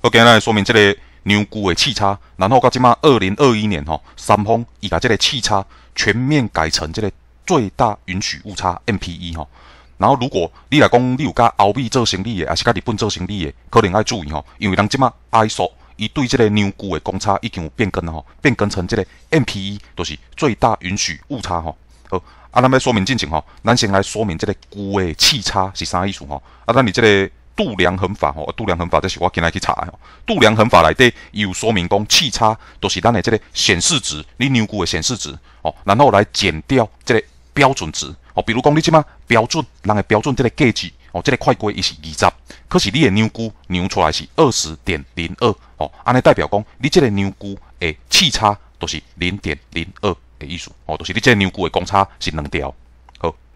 我今日来说明这个牛股的气差，然后到即马二零二一年吼，三方伊甲这个气差全面改成这个最大允许误差 MPE 吼，然后如果你来讲你有甲欧美做生意的，也是甲日本做生意的，可能要注意吼，因为人即马 ISO 伊对这个牛股的公差已经有变更了吼，变更成这个 MPE 就是最大允许误差吼。好，啊，咱要说明进程吼，咱先来说明这个股的气差是啥意思吼。啊，咱你这个度量衡法吼，度量衡法这是我今仔去查吼。度量衡法来底有说明讲，气差都是咱的这个显示值，你牛股的显示值哦，然后来减掉这个标准值哦，比如讲你即嘛标准，人的标准这个价值哦，这个快规伊是二十，可是你的牛股牛出来是二十点零二哦，安尼代表讲你这个牛股的气差都是零点零二的意思哦，都是你即牛股的公差是两条。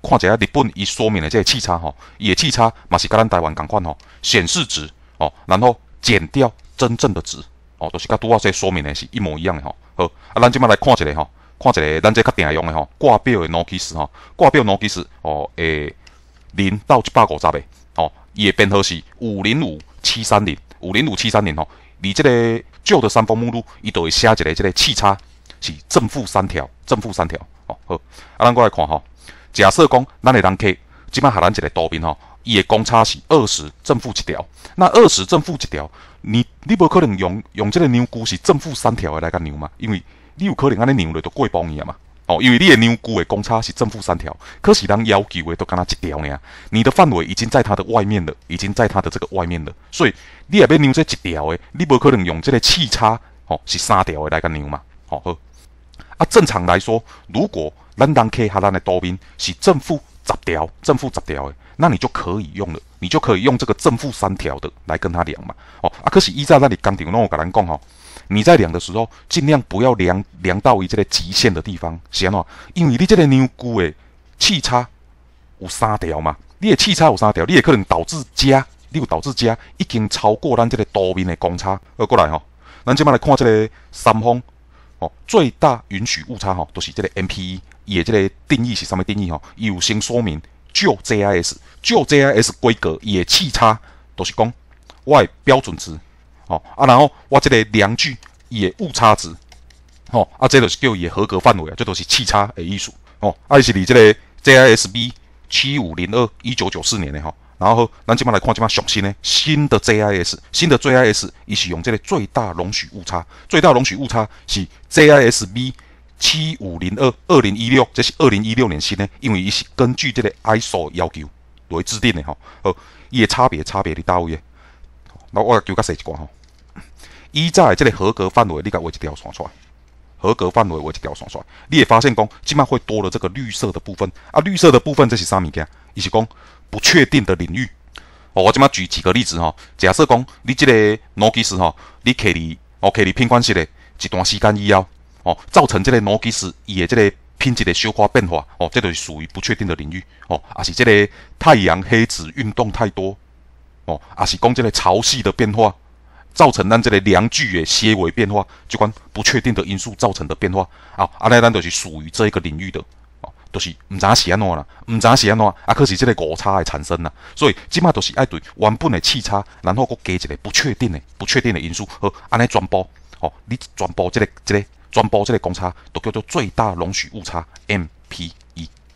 看一下日本伊说明的这个气差吼，伊的气差嘛是甲咱台湾共款吼，显示值哦，然后减掉真正的值哦，都是甲拄下这说明的是一模一样的吼。好，啊，咱即摆来看一下吼，看一下咱这较定用的吼挂表的 k i s 吼，挂表 n o k i s 哦，诶，零到一百五十的吼，伊的编号是五零五七三零，五零五七三零吼，你即个旧的三丰目录伊就会写一个即个气差是正负三条，正负三条哦。好，啊，咱过来看吼。假设讲，咱的人客，即摆下咱一个多边吼，伊的公差是二十正负一条。那二十正负一条，你你无可能用用即个牛股是正负三条来甲牛嘛？因为你有可能安尼牛落都过崩去啊嘛。哦，因为你的牛股诶公差是正负三条，可是人要求的都干那一条呢？你的范围已经在它的外面了，已经在它的这个外面了。所以你也要牛这一条诶，你无可能用这个气差哦是三条来个牛嘛？吼，好。啊，正常来说，如果咱当 K 下，咱的多边是正负十条，正负十条的，那你就可以用了。你就可以用这个正负三条的来跟他量嘛。哦，啊，可是依在那里刚顶，我跟人讲吼，你在量的时候尽量不要量量到于这个极限的地方，先哦，因为你这个牛股的气差有三条嘛，你的气差有三条，你也可能导致加，你有导致加已经超过咱这个多边的公差。呃，过来哦，咱即满来看这个三方哦，最大允许误差吼，都是这个 MPE。也这个定义是啥物定义吼？有先说明，就 JIS，就 JIS 规格，也气差都是讲诶标准值，吼啊，然后我这个量具也误差值，吼啊，这都是叫也合格范围啊，这都是气差的艺术，吼，啊，是你这个 JISB 七五零二一九九四年的吼。然后咱即马来看即马上新咧，新的 JIS，新的 j I S，伊是用这个最大容许误差，最大容许误差是 JISB。七五零二二零一六，这是二零一六年新的，因为伊是根据这个 ISO 要求来制定的吼。好，伊的差别差别伫倒位嘞？那我来纠较细一寡吼。伊在这个合格范围，你甲画一条线出来。合格范围画一条线出来，你会发现讲，即码会多了这个绿色的部分啊。绿色的部分这是啥物件？伊是讲不确定的领域。哦，我即麦举几个例子吼。假设讲你这个诺基斯吼，你 k 伫哦 k 伫你偏关系的一段时间以后。哦，造成这个脑极史伊个这个品质个小化变化哦，这都是属于不确定的领域哦，也是这个太阳黑子运动太多哦，也是讲这个潮汐的变化造成咱这个量距的纤维变化，就款不确定的因素造成的变化啊。安那咱都是属于这一个领域的哦，都是毋知是安怎啦，毋知是安怎，啊可是这个误差会产生啦，所以即摆都是要对原本的气差，然后佮加一个不确定的、不确定的因素，好，安尼传播哦，你传播这个、这个。全部即个公差都叫做最大容许误差 MPE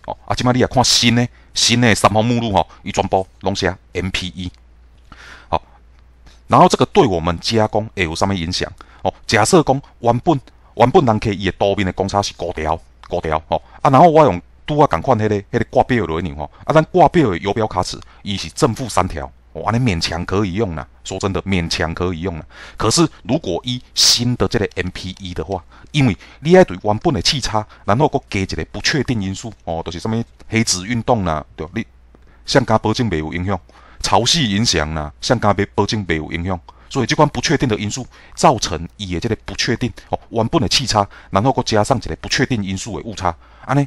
哦。啊，即摆你也看新的新的三方目录吼，伊全部拢写 MPE 好。然后这个对我们加工会有上物影响哦。假设讲原本原本人客伊以多边的公差是五条五条哦，啊，然后我用拄啊共款迄个迄个挂表轮吼，啊，咱挂表的游标卡尺，伊是正负三条。我安勉强可以用啦。说真的，勉强可以用啦。可是如果以新的这个 M P E 的话，因为你爱对原本的气差，然后佫加一个不确定因素哦，就是什物黑子运动啦，对，你上加保证袂有影响，潮汐影响啦，上加袂保证袂有影响。所以这款不确定的因素造成伊的这个不确定哦，原本的气差，然后佫加上一个不确定因素的误差，安尼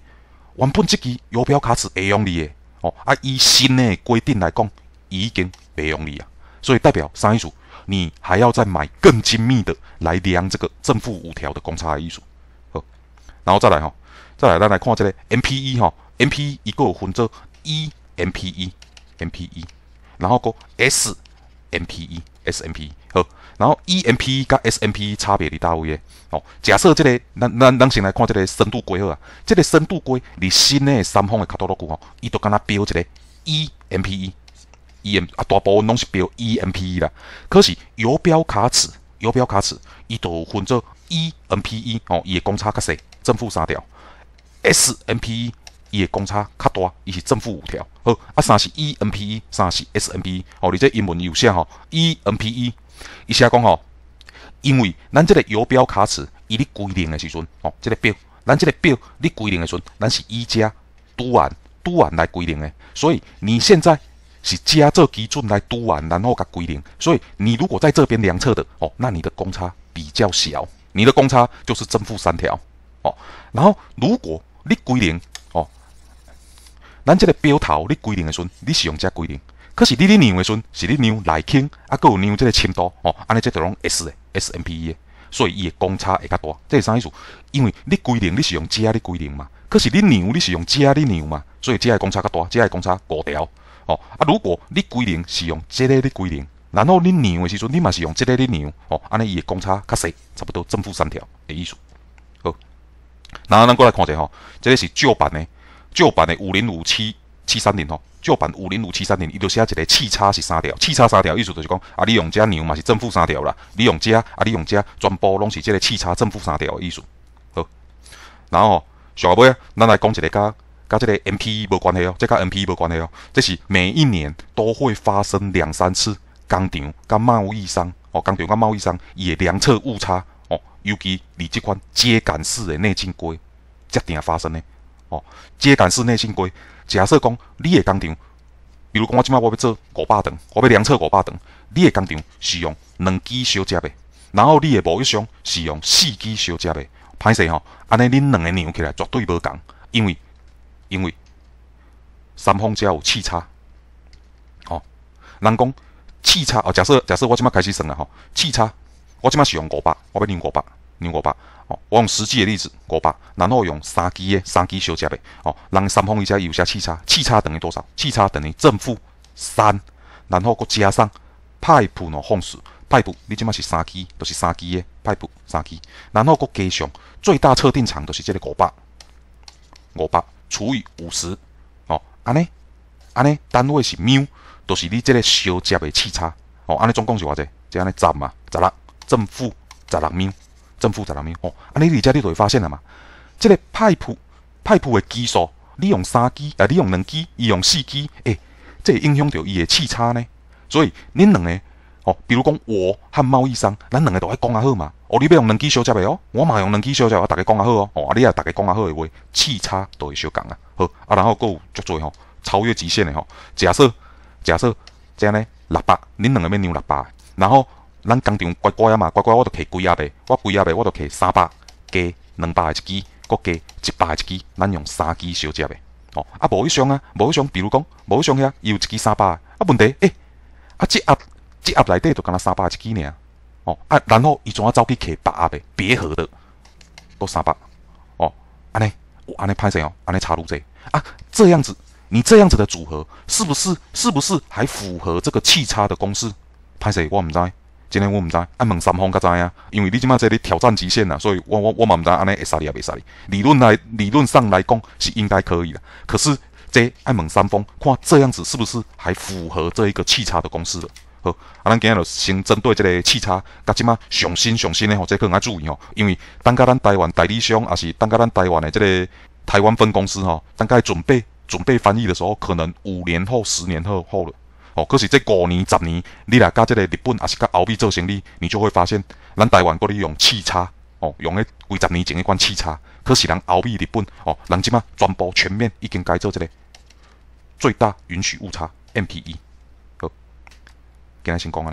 原本这支油标卡是会用你的哦，啊，以新的规定来讲。已经没用力啊，所以代表上一组，你还要再买更精密的来量这个正负五条的公差艺术。好，然后再来哈，再来，再来看这个 MPE 哈，MPE 一个分做 E MPE、MPE，然后个 S MPE、S MPE，好，然后 E MPE 跟 S MPE 差别伫大位吔？哦，假设这个咱咱咱先来看这个深度规啊，这个深度规你新的三方的卡多落去哦，伊都跟呐标一个 E MPE。E M 啊，大部分拢是标 E M P E 啦。可是游标卡尺，游标卡尺，伊就分做 E M P E 哦，伊个公差较小，正负三条；S M P E 伊个公差较大，伊是正负五条。好啊，三是 E M P E，三是 S M P E 哦。你这英文有写吼，E M P E，伊写讲吼，因为咱这个游标卡尺，伊伫归零的时阵哦，这个表，咱这个表，你归零的时阵，咱是一家拄完拄完来归零的，所以你现在。是加这基准来读完，然后甲归零。所以你如果在这边量测的哦，那你的公差比较小，你的公差就是正负三条哦。然后如果你归零哦，咱这个标头你归零的时阵，你是用遮归零。可是你量的时阵，是你量内倾，啊，个有量这个深度哦，安尼即着拢 S 的 SMP 的，所以伊的公差会较大。这是啥意思？因为你归零你是用只来归零嘛，可是你量你是用只来量嘛，所以只的公差较大，只的公差五条。哦，啊，如果你归零是用这个咧归零，然后你量的时阵你嘛是用这个咧量，哦，安尼伊的公差较细，差不多正负三条的意思。好，然后咱过来看一下吼，这个是旧版的，旧版的五零五七七三零吼，旧版五零五七三零，伊就写一个气差是三条，气差三条意思就是讲啊，你用这量嘛是正负三条啦，你用这啊你用这全部拢是这个气差正负三条的意思。好，然后上到尾啊，咱来讲一个较。甲即个 M p e 无关系哦，即甲 M p e 无关系哦。即是每一年都会发生两三次工厂甲贸易商哦，工厂甲贸易商伊诶量测误差哦。尤其你即款秸秆式诶内径规，怎样发生诶哦，秸秆式内径规，假设讲你诶工厂，比如讲我即卖我要做五百吨，我要量测五百吨，你诶工厂是用两支小接诶，然后你诶贸易商是用四支小接诶，歹势吼，安尼恁两个量起来绝对无共，因为。因为三方只要有气差，哦，人讲气差哦。假设假设我即马开始算了吼，气差我即马是用五百，我要量五百，量五百，哦，我用实际的例子五百，然后用三基的三基小加呗，哦，人三方伊只有些气差，气差等于多少？气差等于正负三，然后佮加上派普喏 h o 派普你即马是三基，就是三基诶。派普，三基，然后佮加上最大测定长就是即个五百，五百。除以五十，哦，安尼，安尼，单位是秒，都是你即个小接的气差，哦，安尼总共是偌济，即安尼十嘛，十六，正负十六秒，正负十六秒，哦，安尼你这你就会发现了嘛，即个派谱派谱的基数，你用三基，啊，你用两基，伊用四基，哎，这影响着伊的气差呢，所以恁两个。比如讲，我和贸易商，咱两个都爱讲较好嘛。哦，你要用两支小接个哦，我嘛用两支小接，我大家讲较好哦。哦，啊，你也大家讲较好的话，气差都会相共啊。好，啊，然后佫有足侪吼，超越极限的吼。假设，假设，即呢，六百，恁两个欲拿六百，然后咱工厂乖乖嘛乖乖，我都摕几盒个，我几盒个，我都摕三百加两百的一支，佮加一百的一支，咱用三支小接个。哦，啊，无一双啊，无一双。比如讲，无一双遐，有一支三百，啊，问题，诶，啊，即啊。这盒内底就刚拉三百一几尔，哦啊，然后伊怎啊走去摕百压的别盒的都三百，哦，安尼安尼拍谁哦，安尼差入者啊，这样子你这样子的组合是不是是不是还符合这个气差的公式？拍谁我毋知，今天我毋知，啊，猛三峰较知样？因为你即麦在咧挑战极限呐，所以我我我嘛毋知安尼会杀哩也未杀理论来理论上来讲是应该可以的，可是这爱猛三峰，看这样子是不是还符合这一个气差的公式？好，啊，咱今日就先针对即个汽车，甲即马上新上新诶吼，这更加注意吼，因为等甲咱台湾代理商，也是等甲咱台湾诶即个台湾分公司吼，甲伊准备准备翻译的时候，可能五年后、十年后后了，哦，可是即五年、十年，你若甲即个日本，也是甲欧美做生意，你就会发现，咱台湾国里用汽车哦，用迄几十年前迄款汽车，可是人欧美、日本，哦，人即马全部全面已经改做即个最大允许误差 MPE。今天先讲个